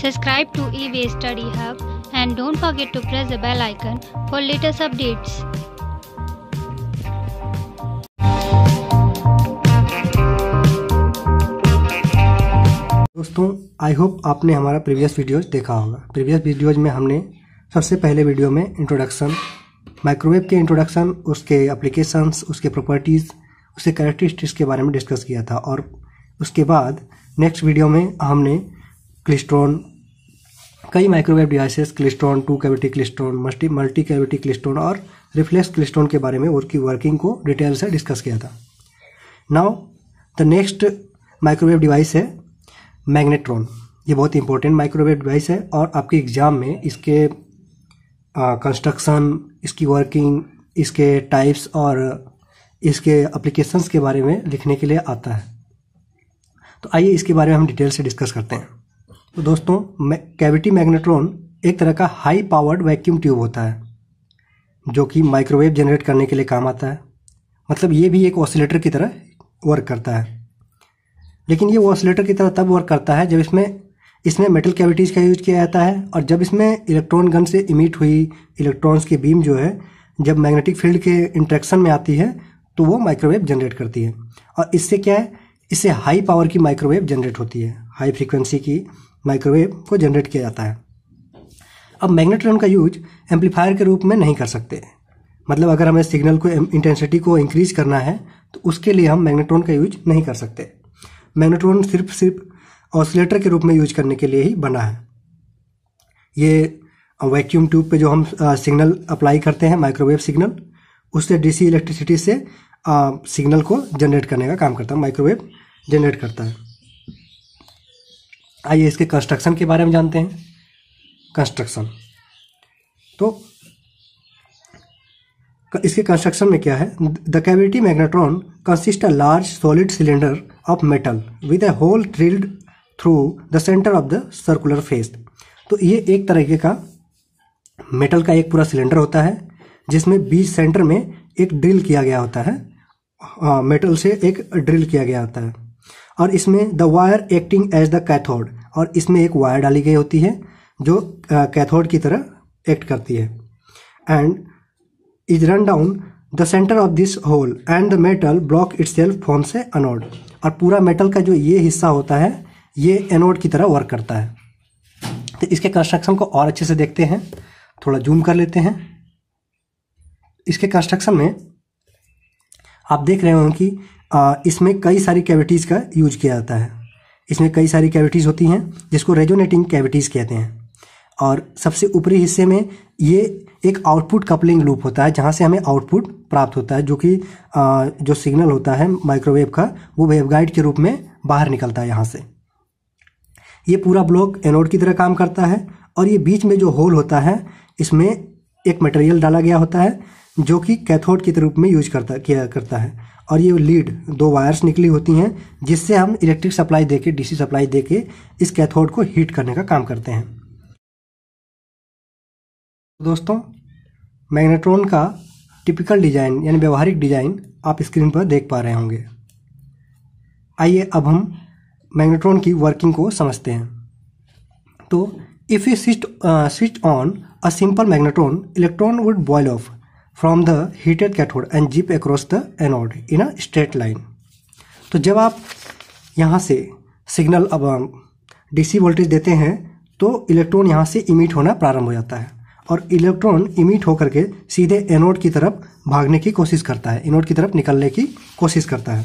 Subscribe to eWay Study Hub and don't forget to press the bell icon for latest updates. दोस्तों I hope आपने हमारा previous videos देखा होगा previous videos में हमने सबसे पहले वीडियो में इंट्रोडक्शन माइक्रोवेव के इंट्रोडक्शन उसके एप्लीकेशंस उसके प्रॉपर्टीज़ उसके करेक्टरिस्टिक्स के बारे में डिस्कस किया था और उसके बाद नेक्स्ट वीडियो में हमने क्लिस्ट्रॉन कई microwave devices klystron two cavity klystron multi multi cavity klystron और रिफ्लेक्स क्लिस्ट्रॉन के बारे में उसकी वर्किंग को डिटेल से डिस्कस किया था now the next microwave device है मैग्नेट्रॉन ये बहुत इंपॉर्टेंट माइक्रोवेव डिवाइस है और आपके एग्ज़ाम में इसके कंस्ट्रक्शन इसकी वर्किंग इसके टाइप्स और इसके अप्लीकेशंस के बारे में लिखने के लिए आता है तो आइए इसके बारे में हम डिटेल से डिस्कस करते हैं तो दोस्तों कैविटी मैग्नेट्रॉन एक तरह का हाई पावर्ड वैक्यूम ट्यूब होता है जो कि माइक्रोवेव जनरेट करने के लिए काम आता है मतलब ये भी एक ऑसिलेटर की तरह वर्क करता है लेकिन ये ऑसिलेटर की तरह तब वर्क करता है जब इसमें इसमें मेटल कैविटीज़ का यूज किया जाता है और जब इसमें इलेक्ट्रॉन गन से इमिट हुई इलेक्ट्रॉन्स की बीम जो है जब मैग्नेटिक फील्ड के इंट्रैक्शन में आती है तो वो माइक्रोवेव जनरेट करती है और इससे क्या है इससे हाई पावर की माइक्रोवेव जनरेट होती है हाई फ्रिक्वेंसी की माइक्रोवेव को जनरेट किया जाता है अब मैग्नेट्रॉन का यूज एम्पलीफायर के रूप में नहीं कर सकते मतलब अगर हमें सिग्नल को इंटेंसिटी को इंक्रीज करना है तो उसके लिए हम मैग्नेट्रॉन का यूज नहीं कर सकते मैग्नेट्रॉन सिर्फ सिर्फ ऑसिलेटर के रूप में यूज करने के लिए ही बना है ये वैक्यूम ट्यूब पे जो हम सिग्नल अप्लाई करते हैं माइक्रोवेव सिग्नल उससे डीसी इलेक्ट्रिसिटी से सिग्नल को जनरेट करने का काम करता है माइक्रोवेव जनरेट करता है आइए इसके कंस्ट्रक्शन के बारे में जानते हैं कंस्ट्रक्शन तो इसके कंस्ट्रक्शन में क्या है the cavity magnetron consist a large solid cylinder of metal with a hole drilled through the centre of the circular face तो ये एक तरीके का मेटल का एक पूरा सिलेंडर होता है जिसमें बीच सेंटर में एक ड्रिल किया गया होता है मेटल हाँ, से एक ड्रिल किया गया होता है और इसमें the wire acting as the cathode और इसमें एक वायर डाली गई होती है जो कैथोड की तरह एक्ट करती है and is run down the centre of this hole and the metal block itself form से अनोड और पूरा मेटल का जो ये हिस्सा होता है ये एनोड की तरह वर्क करता है तो इसके कंस्ट्रक्शन को और अच्छे से देखते हैं थोड़ा जूम कर लेते हैं इसके कंस्ट्रक्शन में आप देख रहे हो कि इसमें कई सारी कैविटीज़ का यूज किया जाता है इसमें कई सारी कैविटीज़ होती हैं जिसको रेजोनेटिंग कैविटीज़ कहते हैं और सबसे ऊपरी हिस्से में ये एक आउटपुट कपलिंग लूप होता है जहाँ से हमें आउटपुट प्राप्त होता है जो कि जो सिग्नल होता है माइक्रोवेव का वो वेवगाइड के रूप में बाहर निकलता है यहाँ से ये पूरा ब्लॉक एनोड की तरह काम करता है और ये बीच में जो होल होता है इसमें एक मटेरियल डाला गया होता है जो कि कैथोड के रूप में यूज करता किया करता है और ये लीड दो वायर्स निकली होती हैं जिससे हम इलेक्ट्रिक सप्लाई देके डीसी सप्लाई देके इस कैथोड को हीट करने का काम करते हैं दोस्तों मैग्नेट्रॉन का टिपिकल डिज़ाइन यानी व्यवहारिक डिज़ाइन आप स्क्रीन पर देख पा रहे होंगे आइए अब हम मैग्नेट्रॉन की वर्किंग को समझते हैं तो if you switch switch on a simple magnetron electron would boil off from the heated cathode and zip across the anode in a straight line तो जब आप यहाँ से सिग्नल अब डीसी वोल्टेज देते हैं तो इलेक्ट्रॉन यहाँ से इमिट होना प्रारंभ हो जाता है और इलेक्ट्रॉन इमिट होकर के सीधे एनोड की तरफ भागने की कोशिश करता है एनोड की तरफ निकलने की कोशिश करता है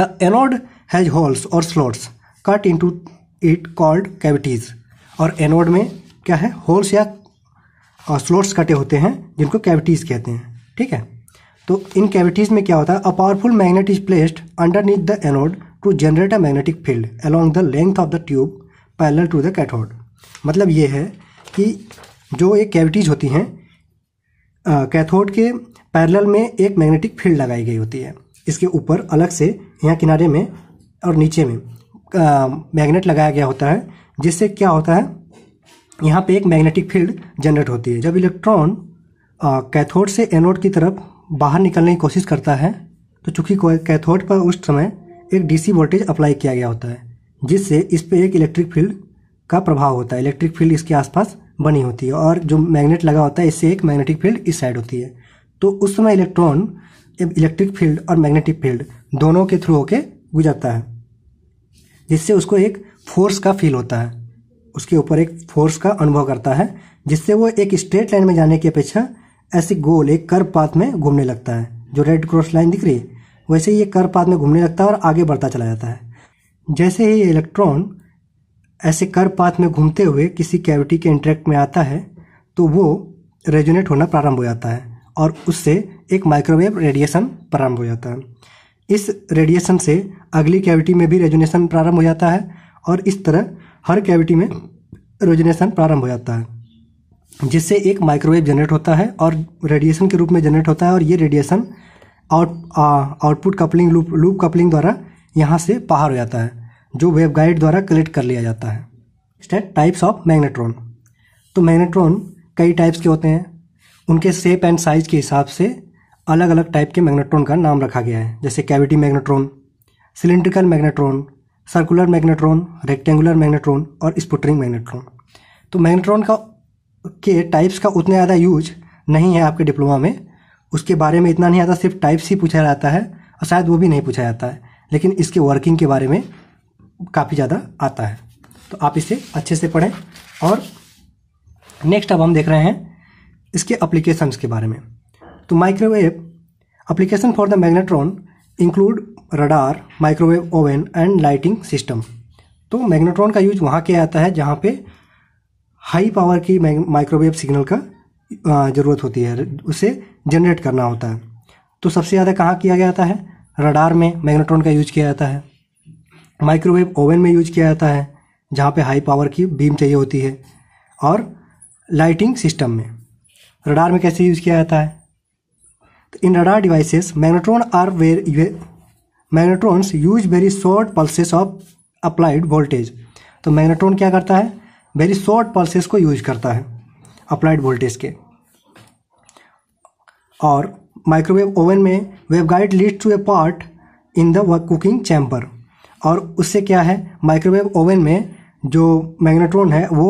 द एनोड हैज होल्स और slots cut into it called cavities और एनोड में क्या है होल्स या स्लोट्स कटे होते हैं जिनको कैविटीज़ कहते हैं ठीक है तो इन कैविटीज़ में क्या होता है a powerful magnet is placed neath the anode to generate a magnetic field along the length of the tube parallel to the cathode मतलब ये है कि जो ये कैविटीज़ होती हैं कैथोड के पैरल में एक मैग्नेटिक फील्ड लगाई गई होती है इसके ऊपर अलग से यहाँ किनारे में और नीचे में मैग्नेट लगाया गया होता है जिससे क्या होता है यहाँ पे एक मैग्नेटिक फील्ड जनरेट होती है जब इलेक्ट्रॉन कैथोड से एनोड की तरफ बाहर निकलने की कोशिश करता है तो चूंकि कैथोड पर उस समय एक डीसी वोल्टेज अप्लाई किया गया होता है जिससे इस पर एक इलेक्ट्रिक फील्ड का प्रभाव होता है इलेक्ट्रिक फील्ड इसके आसपास बनी होती है और जो मैग्नेट लगा होता है इससे एक मैग्नेटिक फील्ड इस साइड होती है तो उस समय इलेक्ट्रॉन इलेक्ट्रिक फील्ड और मैग्नेटिक फील्ड दोनों के थ्रू होके गुजरता है जिससे उसको एक फोर्स का फील होता है उसके ऊपर एक फोर्स का अनुभव करता है जिससे वो एक स्ट्रेट लाइन में जाने की अपेक्षा ऐसे गोल एक कर पाथ में घूमने लगता है जो रेड क्रॉस लाइन दिख रही है वैसे ही ये कर पाथ में घूमने लगता है और आगे बढ़ता चला जाता है जैसे ही इलेक्ट्रॉन ऐसे कर पाथ में घूमते हुए किसी कैविटी के इंटरेक्ट में आता है तो वो रेजोनेट होना प्रारंभ हो जाता है और उससे एक माइक्रोवेव रेडिएशन प्रारंभ हो जाता है इस रेडिएशन से अगली कैविटी में भी रेजोनेशन प्रारंभ हो जाता है और इस तरह हर कैविटी में रोजिनेशन प्रारंभ हो जाता है जिससे एक माइक्रोवेव जनरेट होता है और रेडिएशन के रूप में जनरेट होता है और ये radiation out output coupling loop loop coupling द्वारा यहाँ से बाहर हो जाता है जो वेव गाइड द्वारा कलेक्ट कर लिया जाता है स्टेट टाइप्स ऑफ मैग्नेट्रॉन तो मैग्नेट्रॉन कई टाइप्स के होते हैं उनके शेप एंड साइज के हिसाब से अलग अलग टाइप के मैग्नेट्रॉन का नाम रखा गया है जैसे cavity magnetron cylindrical magnetron circular magnetron rectangular magnetron और स्पुटरिंग मैग्नेट्रॉन तो मैग्नेट्रॉन का के टाइप्स का उतना ज़्यादा यूज नहीं है आपके डिप्लोमा में उसके बारे में इतना नहीं आता सिर्फ टाइप्स ही पूछा जाता है और शायद वो भी नहीं पूछा जाता है लेकिन इसके वर्किंग के बारे में काफ़ी ज़्यादा आता है तो आप इसे अच्छे से पढ़ें और नेक्स्ट अब हम देख रहे हैं इसके अप्लीकेशन के बारे में तो microwave application for the magnetron include radar microwave oven and lighting system तो मैग्नेट्रॉन का यूज वहाँ किया जाता है जहाँ पे हाई पावर की माइक्रोवेव सिग्नल का ज़रूरत होती है उसे जनरेट करना होता है तो सबसे ज़्यादा कहाँ किया जाता है रडार में मैग्नेट्रॉन का यूज किया जाता है माइक्रोवेव ओवन में यूज किया जाता है जहाँ पे हाई पावर की बीम चाहिए होती है और लाइटिंग सिस्टम में रडार में कैसे यूज किया जाता है तो इन radar devices magnetron are were magnetrons use very short pulses of applied voltage तो मैग्नेट्रॉन क्या करता है वेरी शॉर्ट पल्सेस को यूज करता है अप्लाइड वोल्टेज के और माइक्रोवेव ओवन में waveguide lead to a part in the cooking chamber और उससे क्या है माइक्रोवेव ओवन में जो मैग्नेट्रॉन है वो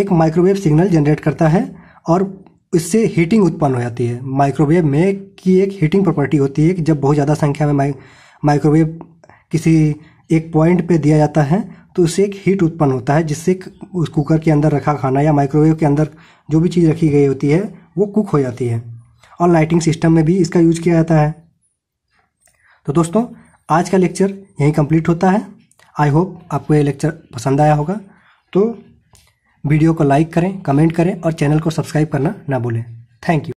एक माइक्रोवेव सिग्नल जनरेट करता है और इससे हीटिंग उत्पन्न हो जाती है माइक्रोवेव में की एक हीटिंग प्रॉपर्टी होती है कि जब बहुत ज़्यादा संख्या में माइक्रोवेव किसी एक पॉइंट पे दिया जाता है तो उससे एक हीट उत्पन्न होता है जिससे उस कुकर के अंदर रखा खाना या माइक्रोवेव के अंदर जो भी चीज़ रखी गई होती है वो कुक हो जाती है और लाइटिंग सिस्टम में भी इसका यूज किया जाता है तो दोस्तों आज का लेक्चर यहीं कंप्लीट होता है आई होप आपको ये लेक्चर पसंद आया होगा तो वीडियो को लाइक करें कमेंट करें और चैनल को सब्सक्राइब करना ना भूलें थैंक यू